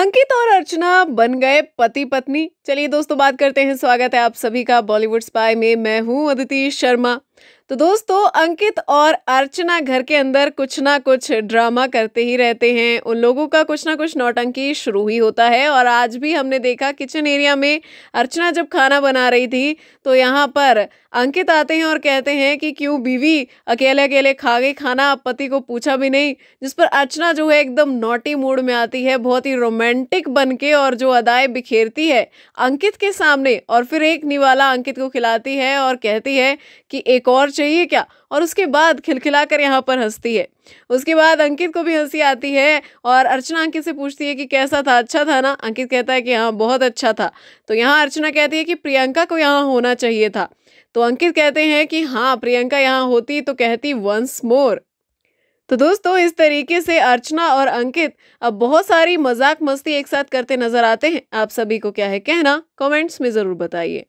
अंकित और अर्चना बन गए पति पत्नी चलिए दोस्तों बात करते हैं स्वागत है आप सभी का बॉलीवुड स्पाई में मैं हूं अदिति शर्मा तो दोस्तों अंकित और अर्चना घर के अंदर कुछ ना कुछ ड्रामा करते ही रहते हैं उन लोगों का कुछ ना कुछ नौटंकी शुरू ही होता है और आज भी हमने देखा किचन एरिया में अर्चना जब खाना बना रही थी तो यहाँ पर अंकित आते हैं और कहते हैं कि क्यों बीवी अकेले अकेले खा गई खाना पति को पूछा भी नहीं जिस पर अर्चना जो है एकदम नोटी मूड में आती है बहुत ही रोमांटिक बन के और जो अदाएँ बिखेरती है अंकित के सामने और फिर एक निवाला अंकित को खिलाती है और कहती है कि एक और चाहिए क्या और उसके बाद खिलखिला कर यहाँ पर हंसती है उसके बाद अंकित को भी हंसी आती है और अर्चना अंकित से पूछती है कि कैसा था अच्छा था ना अंकित कहता है कि हाँ बहुत अच्छा था तो यहाँ अर्चना कहती है कि प्रियंका को यहाँ होना चाहिए था तो अंकित कहते हैं कि हाँ प्रियंका यहाँ होती तो कहती वंस मोर तो दोस्तों इस तरीके से अर्चना और अंकित अब बहुत सारी मजाक मस्ती एक साथ करते नजर आते हैं आप सभी को क्या है कहना कमेंट्स में ज़रूर बताइए